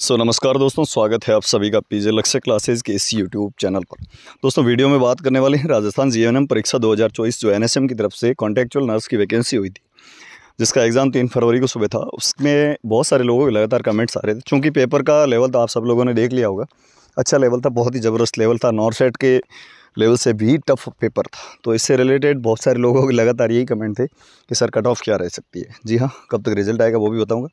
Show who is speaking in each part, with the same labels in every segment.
Speaker 1: सो so, नमस्कार दोस्तों स्वागत है आप सभी का पीजे लक्ष्य क्लासेस के इस यूट्यूब चैनल पर दोस्तों वीडियो में बात करने वाले हैं राजस्थान जीएनएम परीक्षा 2024 जो एनएसएम की तरफ से कॉन्ट्रेक्चुअल नर्स की वैकेंसी हुई थी जिसका एग्ज़ाम तीन फरवरी को सुबह था उसमें बहुत सारे लोगों के लगातार कमेंट्स आ रहे थे चूँकि पेपर का लेवल तो आप सब लोगों ने देख लिया होगा अच्छा लेवल था बहुत ही ज़बरदस्त लेवल था नॉर्थ सेट के लेवल से भी टफ पेपर था तो इससे रिलेटेड बहुत सारे लोगों के लगातार यही कमेंट थे कि सर कट ऑफ क्या रह सकती है जी हाँ कब तक रिजल्ट आएगा वो भी बताऊँगा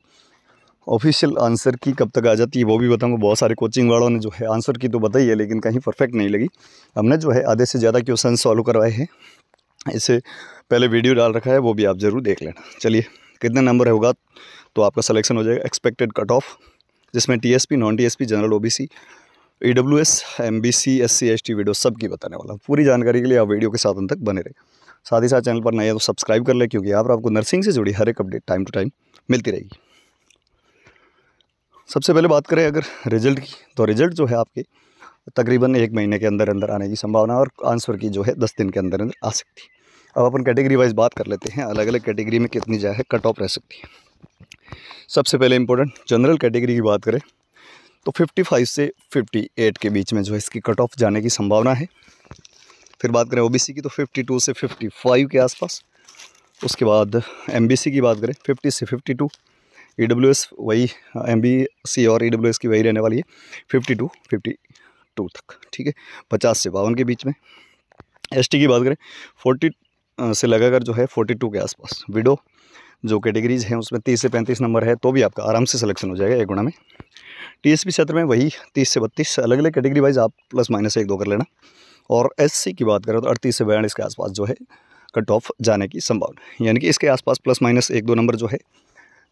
Speaker 1: ऑफिशियल आंसर की कब तक आ जाती है वो भी बताऊंगा बहुत सारे कोचिंग वालों ने जो है आंसर की तो बताई है लेकिन कहीं परफेक्ट नहीं लगी हमने जो है आधे से ज़्यादा क्वेश्चन सॉल्व करवाए हैं इससे पहले वीडियो डाल रखा है वो भी आप ज़रूर देख लेना चलिए कितने नंबर होगा तो आपका सलेक्शन हो जाएगा एक्सपेक्टेड कट ऑफ जिसमें TSP non TSP general O B B C E W S M C S C S T video सब की बताने वाला हूँ पूरी जानकारी के लिए आप वीडियो के साथ तक बने रहे साथ ही साथ चैनल पर नए तो सब्सक्राइब कर ले क्योंकि यहाँ पर आपको नर्सिंग से जुड़ी हर एक अपडेट टाइम टू टाइम मिलती रहेगी सबसे पहले बात करें अगर रिजल्ट की तो रिजल्ट जो है आपके तकरीबन एक महीने के अंदर अंदर आने की संभावना और आंसर की जो है दस दिन के अंदर अंदर आ सकती है अब अपन कैटेगरी वाइज बात कर लेते हैं अलग अलग कैटेगरी में कितनी जो है कट ऑफ रह सकती है सबसे पहले इंपॉर्टेंट जनरल कैटेगरी की बात करें तो 55 से 58 के बीच में जो है इसकी कट ऑफ जाने की संभावना है फिर बात करें ओबीसी की तो 52 से 55 के आसपास उसके बाद एमबीसी की बात करें 50 से टू ई डब्ल्यू एस वही एम बी सी और ई डब्ल्यू एस की वही रहने वाली है फिफ्टी टू फिफ्टी टू तक ठीक है पचास से बावन के बीच में एस टी की बात करें फोर्टी से लगाकर जो है फोर्टी टू के आसपास विडो जो कैटेगरीज हैं उसमें तीस से पैंतीस नंबर है तो भी आपका आराम से सिलेक्शन हो जाएगा एक गुणा में पी क्षेत्र में वही तीस से बत्तीस अलग अलग कैटेगरी वाइज आप प्लस माइनस एक दो कर लेना और सी की बात करें तो अड़तीस से बयालीस के आसपास जो है कट ऑफ जाने की संभावना यानी कि इसके आसपास प्लस माइनस एक दो नंबर जो है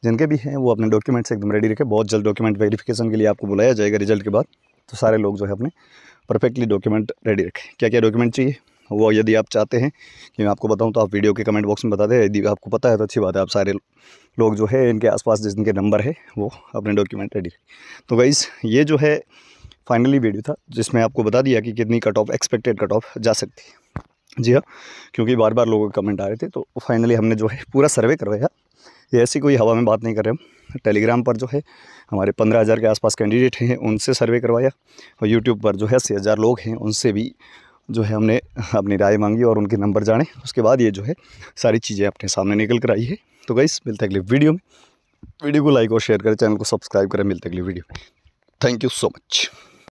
Speaker 1: जिनके भी हैं वो अपने डॉक्यूमेंट्स एकदम रेडी रखें बहुत जल्द डॉक्यूमेंट वेरीफिकेशन के लिए आपको बुलाया जाएगा रिजल्ट के बाद तो सारे लोग जो है अपने परफेक्टली डॉक्यूमेंट रेडी रखें क्या क्या डॉक्यूमेंट चाहिए वो यदि आप चाहते हैं कि मैं आपको बताऊं तो आप वीडियो के कमेंट बॉक्स में बता दें यदि आपको पता है तो अच्छी बात है आप सारे लोग जो है इनके आसपास जिनके नंबर है वो अपने डॉक्यूमेंट रेडी तो गाइज़ ये जो है फाइनली वीडियो था जिसमें आपको बता दिया कि कितनी cut off expected cut off जा सकती है जी हाँ क्योंकि बार बार लोगों के कमेंट आ रहे थे तो फाइनली हमने जो है पूरा सर्वे करवाया ये ऐसी कोई हवा में बात नहीं कर रहे हम टेलीग्राम पर जो है हमारे पंद्रह हज़ार के आसपास कैंडिडेट हैं उनसे सर्वे करवाया और यूट्यूब पर जो है अस्सी हज़ार लोग हैं उनसे भी जो है हमने अपनी राय मांगी और उनके नंबर जाने उसके बाद ये जो है सारी चीज़ें अपने सामने निकल कर आई है तो गई मिलते अगले वीडियो में वीडियो को लाइक और शेयर करें चैनल को सब्सक्राइब करें मिलते अगले वीडियो में थैंक यू सो मच